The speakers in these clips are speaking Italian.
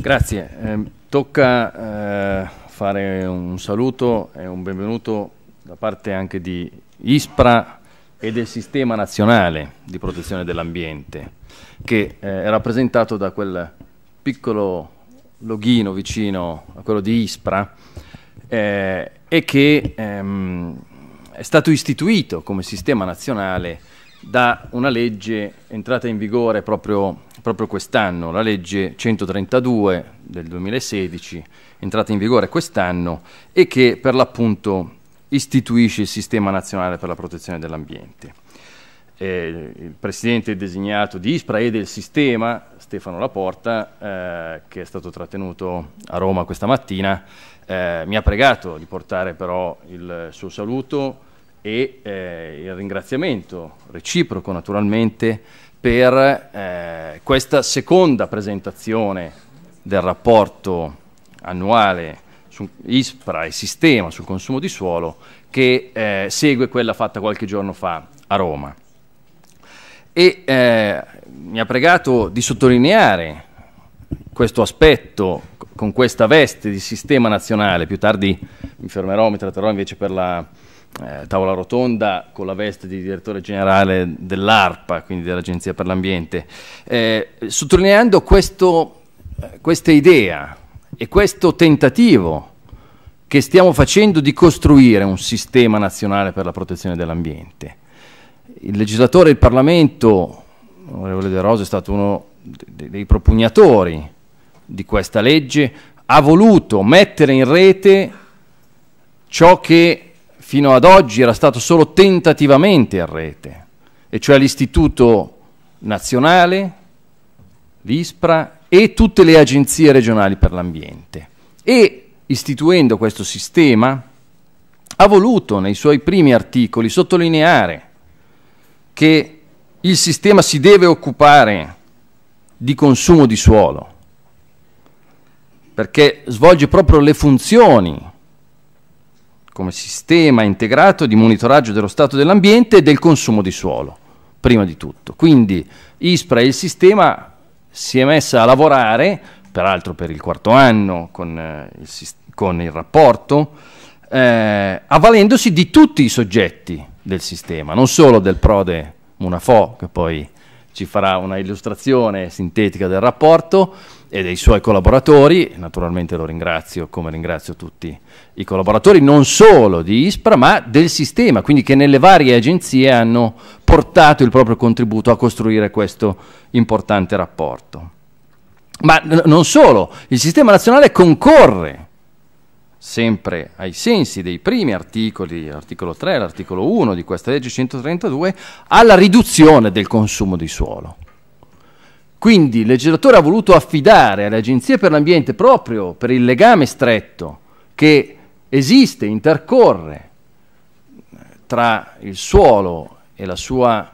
Grazie, eh, tocca eh, fare un saluto e un benvenuto da parte anche di ISPRA e del Sistema Nazionale di Protezione dell'Ambiente, che eh, è rappresentato da quel piccolo loghino vicino a quello di ISPRA eh, e che ehm, è stato istituito come Sistema Nazionale da una legge entrata in vigore proprio, proprio quest'anno, la legge 132 del 2016, entrata in vigore quest'anno e che per l'appunto istituisce il Sistema Nazionale per la Protezione dell'Ambiente. Eh, il presidente designato di ISPRA e del sistema, Stefano Laporta, eh, che è stato trattenuto a Roma questa mattina, eh, mi ha pregato di portare però il suo saluto, e eh, il ringraziamento reciproco naturalmente per eh, questa seconda presentazione del rapporto annuale su ISPRA e sistema sul consumo di suolo che eh, segue quella fatta qualche giorno fa a Roma. E eh, mi ha pregato di sottolineare questo aspetto con questa veste di sistema nazionale, più tardi mi fermerò, mi tratterò invece per la eh, tavola rotonda con la veste di direttore generale dell'ARPA, quindi dell'Agenzia per l'Ambiente, eh, sottolineando questo, eh, questa idea e questo tentativo che stiamo facendo di costruire un sistema nazionale per la protezione dell'ambiente. Il legislatore, il Parlamento, l'onorevole De Rosa è stato uno dei propugnatori di questa legge, ha voluto mettere in rete ciò che fino ad oggi era stato solo tentativamente a rete, e cioè l'Istituto Nazionale, l'ISPRA e tutte le agenzie regionali per l'ambiente. E istituendo questo sistema ha voluto nei suoi primi articoli sottolineare che il sistema si deve occupare di consumo di suolo, perché svolge proprio le funzioni come sistema integrato di monitoraggio dello stato dell'ambiente e del consumo di suolo, prima di tutto. Quindi ISPRA e il sistema si è messa a lavorare, peraltro per il quarto anno con, eh, il, con il, rapporto, eh, avvalendosi di tutti i soggetti del sistema, non solo del Prode Munafo, che poi ci farà una illustrazione sintetica del rapporto, e dei suoi collaboratori, naturalmente lo ringrazio come ringrazio tutti i collaboratori, non solo di ISPRA ma del sistema, quindi che nelle varie agenzie hanno portato il proprio contributo a costruire questo importante rapporto. Ma non solo, il sistema nazionale concorre sempre ai sensi dei primi articoli, l'articolo 3 e l'articolo 1 di questa legge 132, alla riduzione del consumo di suolo. Quindi il legislatore ha voluto affidare alle agenzie per l'ambiente proprio per il legame stretto che esiste, intercorre tra il suolo e la sua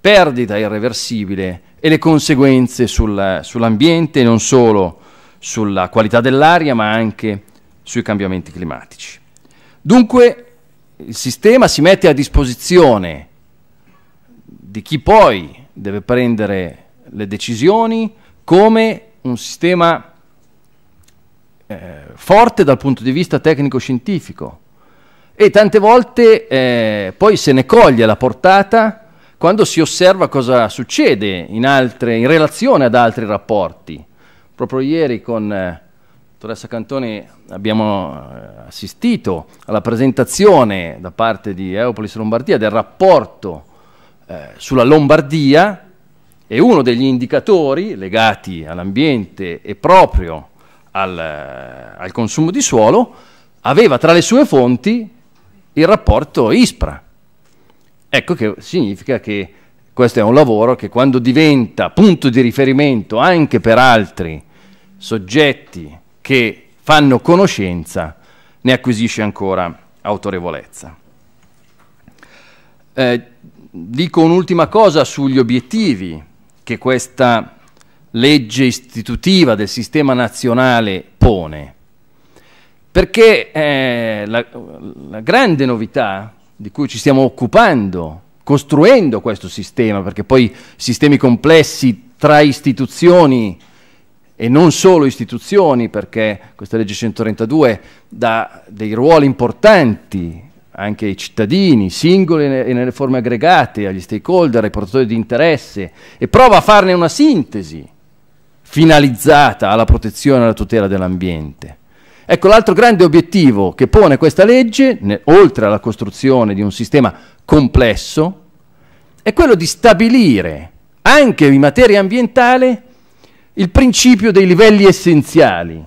perdita irreversibile e le conseguenze sul, sull'ambiente, non solo sulla qualità dell'aria, ma anche sui cambiamenti climatici. Dunque il sistema si mette a disposizione di chi poi deve prendere le decisioni come un sistema eh, forte dal punto di vista tecnico-scientifico e tante volte eh, poi se ne coglie la portata quando si osserva cosa succede in, altre, in relazione ad altri rapporti. Proprio ieri con eh, dottoressa Cantoni abbiamo eh, assistito alla presentazione da parte di Europolis Lombardia del rapporto eh, sulla Lombardia e uno degli indicatori legati all'ambiente e proprio al, eh, al, consumo di suolo aveva tra le sue fonti il rapporto ISPRA. Ecco che significa che questo è un lavoro che quando diventa punto di riferimento anche per altri soggetti che fanno conoscenza, ne acquisisce ancora autorevolezza. Eh, dico un'ultima cosa sugli obiettivi che questa legge istitutiva del sistema nazionale pone. Perché eh, la, la grande novità di cui ci stiamo occupando, costruendo questo sistema, perché poi sistemi complessi tra istituzioni e non solo istituzioni, perché questa legge 132 dà dei ruoli importanti anche ai cittadini, singoli e nelle forme aggregate, agli stakeholder, ai portatori di interesse e prova a farne una sintesi finalizzata alla protezione e alla tutela dell'ambiente. Ecco l'altro grande obiettivo che pone questa legge, ne, oltre alla costruzione di un sistema complesso, è quello di stabilire anche in materia ambientale il principio dei livelli essenziali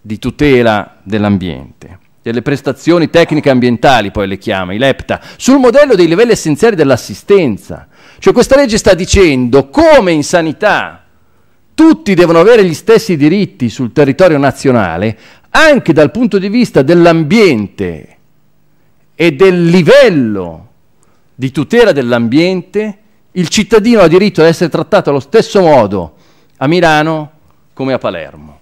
di tutela dell'ambiente delle prestazioni tecniche ambientali, poi le chiama, i LEPTA, sul modello dei livelli essenziali dell'assistenza. Cioè questa legge sta dicendo come in sanità tutti devono avere gli stessi diritti sul territorio nazionale, anche dal punto di vista dell'ambiente e del livello di tutela dell'ambiente, il cittadino ha diritto ad essere trattato allo stesso modo a Milano come a Palermo.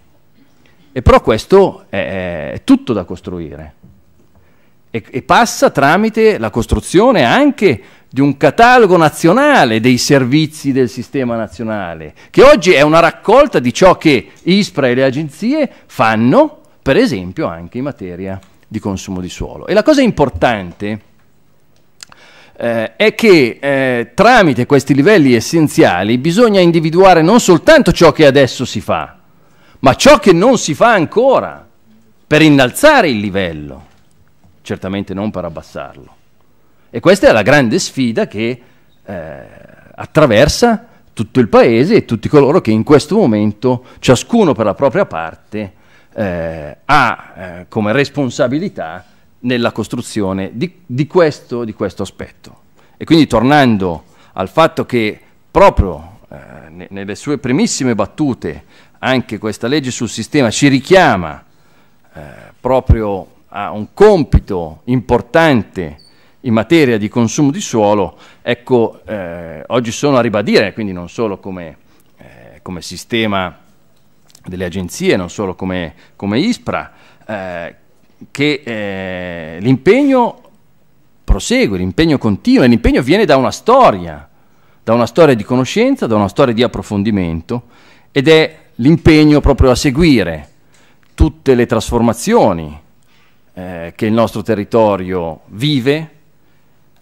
E però questo è, è tutto da costruire e, e passa tramite la costruzione anche di un catalogo nazionale dei servizi del sistema nazionale, che oggi è una raccolta di ciò che ISPRA e le agenzie fanno, per esempio anche in materia di consumo di suolo. E la cosa importante eh, è che eh, tramite questi livelli essenziali bisogna individuare non soltanto ciò che adesso si fa, ma ciò che non si fa ancora per innalzare il livello, certamente non per abbassarlo. E questa è la grande sfida che eh, attraversa tutto il paese e tutti coloro che in questo momento, ciascuno per la propria parte, eh, ha eh, come responsabilità nella costruzione di, di, questo, di, questo, aspetto. E quindi tornando al fatto che proprio eh, nelle sue primissime battute anche questa legge sul sistema ci richiama eh, proprio a un compito importante in materia di consumo di suolo, ecco, eh, oggi sono a ribadire, quindi non solo come, eh, come sistema delle agenzie, non solo come, come ISPRA, eh, che eh, l'impegno prosegue, l'impegno continua, l'impegno viene da una storia, da una storia di conoscenza, da una storia di approfondimento ed è l'impegno proprio a seguire tutte le trasformazioni eh, che il nostro territorio vive,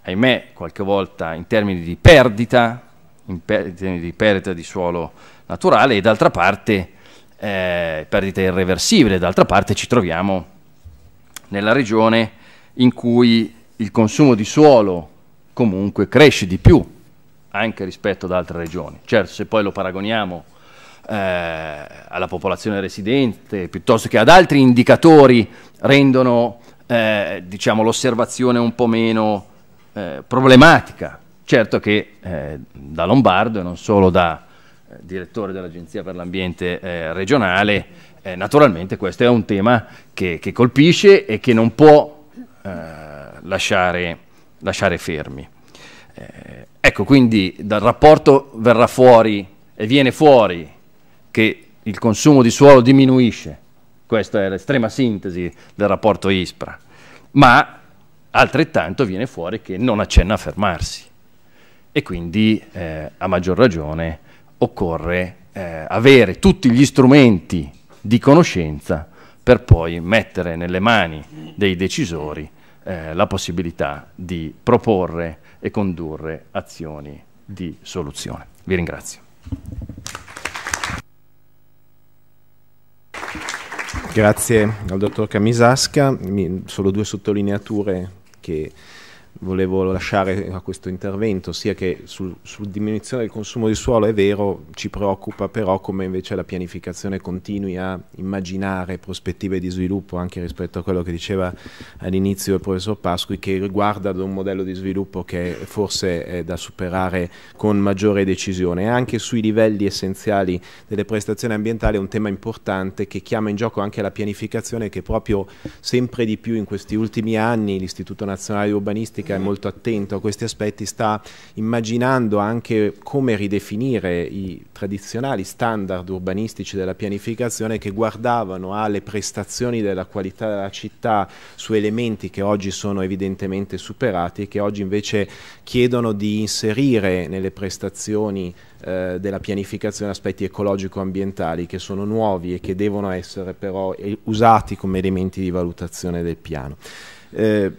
ahimè qualche volta in termini di perdita, in, per in termini di perdita di suolo naturale e d'altra parte eh, perdita irreversibile, d'altra parte ci troviamo nella regione in cui il consumo di suolo comunque cresce di più anche rispetto ad altre regioni. Certo, se poi lo paragoniamo eh, alla popolazione residente piuttosto che ad altri indicatori rendono eh, diciamo, l'osservazione un po' meno eh, problematica. Certo che eh, da Lombardo e non solo da eh, direttore dell'Agenzia per l'Ambiente eh, regionale, naturalmente questo è un tema che, che, colpisce e che non può lasciare, lasciare, fermi. ecco, quindi dal rapporto verrà fuori e viene fuori che il consumo di suolo diminuisce, questa è l'estrema sintesi del rapporto ISPRA, ma altrettanto viene fuori che non accenna a fermarsi e quindi eh, a maggior ragione occorre eh, avere tutti gli strumenti di conoscenza per poi mettere nelle mani dei decisori eh, la possibilità di proporre e condurre azioni di soluzione. Vi ringrazio. Grazie al dottor Camisasca, solo due sottolineature che volevo lasciare a questo intervento, sia che sul, sul, diminuzione del consumo di suolo è vero, ci preoccupa però come invece la pianificazione continui a immaginare prospettive di sviluppo anche rispetto a quello che diceva all'inizio il professor Pasqui che riguarda ad un modello di sviluppo che forse è da superare con maggiore decisione. Anche sui livelli essenziali delle prestazioni ambientali è un tema importante che chiama in gioco anche la pianificazione che proprio sempre di più in questi ultimi anni l'Istituto Nazionale di Urbanistica politica è molto attento a questi aspetti, sta immaginando anche come ridefinire i tradizionali standard urbanistici della pianificazione che guardavano alle prestazioni della qualità della città su elementi che oggi sono evidentemente superati e che oggi invece chiedono di inserire nelle prestazioni eh, della pianificazione aspetti ecologico-ambientali che sono nuovi e che devono essere però eh, usati come elementi di valutazione del piano. Eh,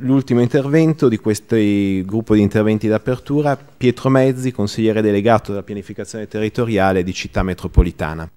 l'ultimo intervento di questo gruppo di interventi d'apertura, Pietro Mezzi, consigliere delegato della pianificazione territoriale di città metropolitana.